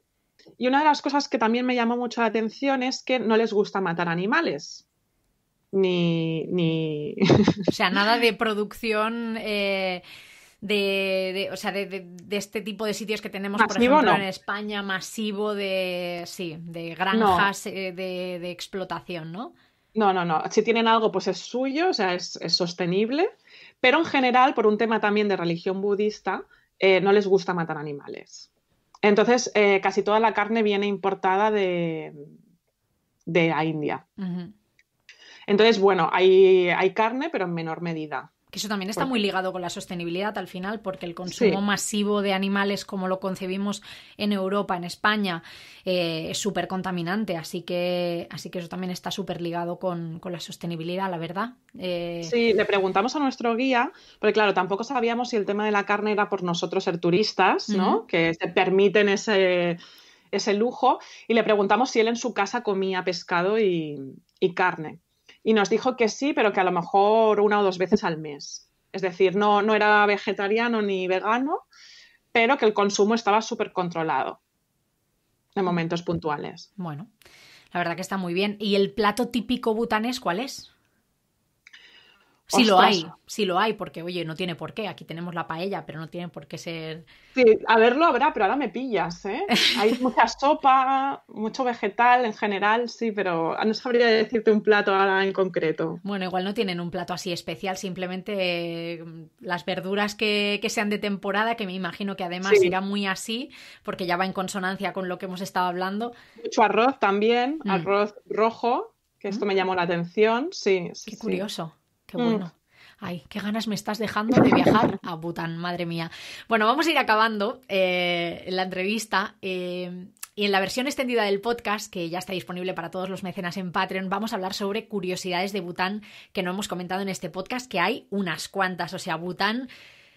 Y una de las cosas que también me llamó mucho la atención es que no les gusta matar animales. Ni. ni... o sea, nada de producción. Eh, de, o sea, de, este tipo de sitios que tenemos, por ejemplo, en España, masivo de, sí, de granjas eh, de, explotación, ¿no? No, no, no. Si tienen algo, pues es suyo, o sea, es, sostenible. Pero en general, por un tema también de religión budista, eh, no les gusta matar animales. Entonces, eh, casi toda la carne viene importada de, de India. Entonces, bueno, hay, hay, carne, pero en menor medida eso también está muy ligado con la sostenibilidad al final, porque el consumo masivo de animales como lo concebimos en Europa, en España, eh, es súper contaminante. Así que, así que eso también está súper ligado con, la sostenibilidad, la verdad. Eh, sí, le preguntamos a nuestro guía, porque claro, tampoco sabíamos si el tema de la carne era por nosotros ser turistas, ¿no? Que se permiten ese lujo y le preguntamos si él en su casa comía pescado y carne y nos dijo que sí, pero que a lo mejor una o dos veces al mes. Es decir, no, no era vegetariano ni vegano, pero que el consumo estaba súper controlado en momentos puntuales. Bueno, la verdad que está muy bien. ¿Y el plato típico butanés cuál es? Si lo hay, si lo hay, porque oye, no tiene por qué. Aquí tenemos la paella, pero no tiene por qué ser. Sí, a verlo habrá, pero ahora me pillas, ¿eh? Hay mucha sopa, mucho vegetal en general, sí, pero no sabría decirte un plato ahora en concreto. Bueno, igual no tienen un plato así especial, simplemente mm, las verduras que, que sean de temporada, que me imagino que además irá muy así, porque ya va en consonancia con lo que hemos estado hablando. Mucho arroz también, mm. arroz rojo, que esto mm. me llamó la atención, sí. sí qué curioso bueno. Mm. Ay, qué ganas me estás dejando de viajar a ah, Bután, madre mía. Bueno, vamos a ir acabando eh, la entrevista. Eh, y en la versión extendida del podcast, que ya está disponible para todos los mecenas en Patreon, vamos a hablar sobre curiosidades de Bután que no hemos comentado en este podcast, que hay unas cuantas. O sea, Bután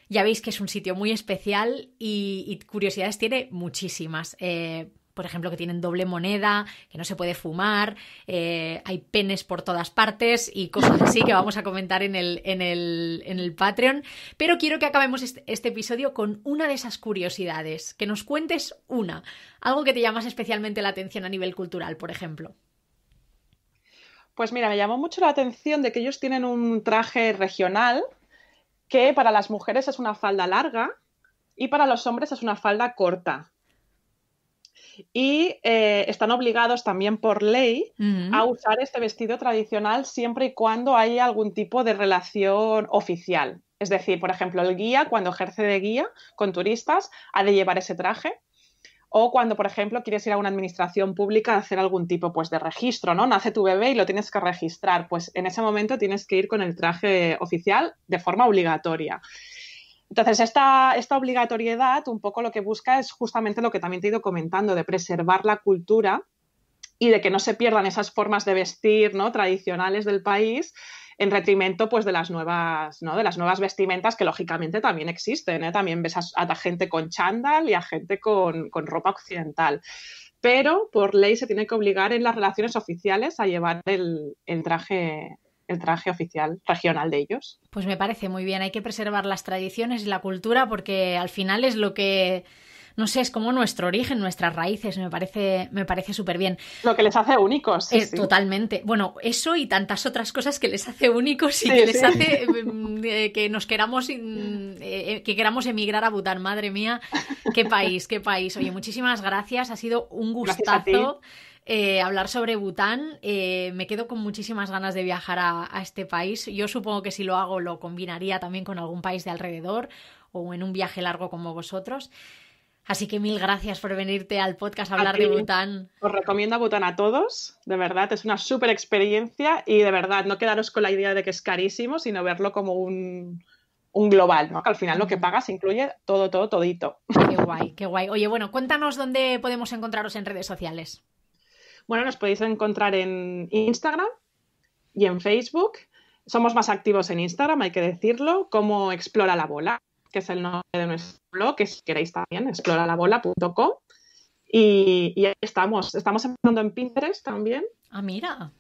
ya veis que es un sitio muy especial y, curiosidades tiene muchísimas. Eh, por ejemplo, que tienen doble moneda, que no se puede fumar, eh, hay penes por todas partes y cosas así que vamos a comentar en el, en Patreon. Pero quiero que acabemos este, este episodio con una de esas curiosidades, que nos cuentes una, algo que te llamas especialmente la atención a nivel cultural, por ejemplo. Pues mira, me llamó mucho la atención de que ellos tienen un traje regional que para las mujeres es una falda larga y para los hombres es una falda corta y eh, están obligados también por ley mm. a usar este vestido tradicional siempre y cuando haya algún tipo de relación oficial. Es decir, por ejemplo, el guía, cuando ejerce de guía con turistas, ha de llevar ese traje. O cuando, por ejemplo, quieres ir a una administración pública a hacer algún tipo pues, de registro, ¿no? Nace tu bebé y lo tienes que registrar. Pues en ese momento tienes que ir con el traje oficial de forma obligatoria. Entonces, esta, obligatoriedad un poco lo que busca es justamente lo que también te he ido comentando, de preservar la cultura y de que no se pierdan esas formas de vestir ¿no? tradicionales del país en retrimento pues de las nuevas ¿no? de las nuevas vestimentas que lógicamente también existen ¿eh? también ves a, gente con chándal y a gente con, ropa occidental pero por ley se tiene que obligar en las relaciones oficiales a llevar el, el traje el traje oficial regional de ellos. Pues me parece muy bien, hay que preservar las tradiciones y la cultura porque al final es lo que no sé, es como nuestro origen, nuestras raíces, me parece, me parece súper bien. Lo que les hace únicos. es, eh, Totalmente. Bueno, eso y tantas otras cosas que les hace únicos y que les hace mm, eh, que nos queramos, eh, que queramos emigrar a Bután. Madre mía, qué país, qué país. Oye, muchísimas gracias, ha sido un gustazo. Eh, hablar sobre Bután. Eh, me quedo con muchísimas ganas de viajar a, este país. Yo supongo que si lo hago lo combinaría también con algún país de alrededor o en un viaje largo como vosotros. Así que mil gracias por venirte al podcast a hablar de Bután. Os recomiendo Bután a todos, de verdad, es una súper experiencia y de verdad, no quedaros con la idea de que es carísimo, sino verlo como un, global, Que al final lo que pagas incluye todo, todo, todito. Qué guay, qué guay. Oye, bueno, cuéntanos dónde podemos encontraros en redes sociales. Bueno, nos podéis encontrar en Instagram y en Facebook. Somos más activos en Instagram, hay que decirlo, como Explora la Bola, que es el nombre de nuestro blog, que si queréis también, exploralabola.com. Y, y ahí estamos. Estamos empezando en Pinterest también. Ah, mira.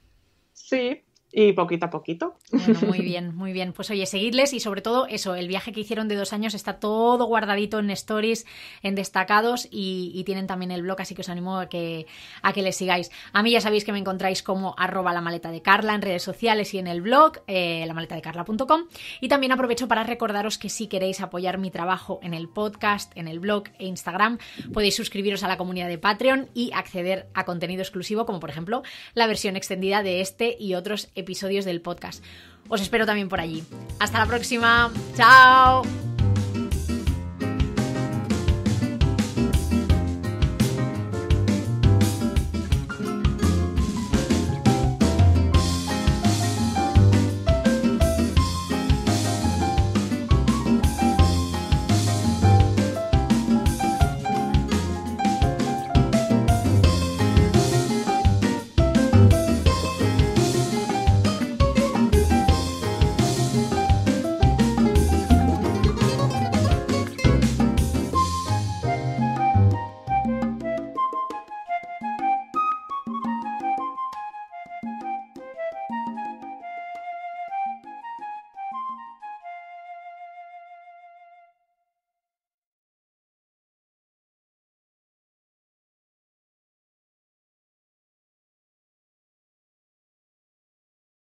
Sí, y poquito a poquito. Bueno, muy bien, muy bien. Pues oye, seguidles y sobre todo eso, el viaje que hicieron de dos años está todo guardadito en stories, en destacados y, tienen también el blog, así que os animo a que, a que les sigáis. A mí ya sabéis que me encontráis como arroba la maleta de Carla en redes sociales y en el blog, eh, lamaletadecarla.com. Y también aprovecho para recordaros que si queréis apoyar mi trabajo en el podcast, en el blog e Instagram, podéis suscribiros a la comunidad de Patreon y acceder a contenido exclusivo, como por ejemplo la versión extendida de este y otros episodios del podcast. Os espero también por allí. Hasta la próxima. Chao.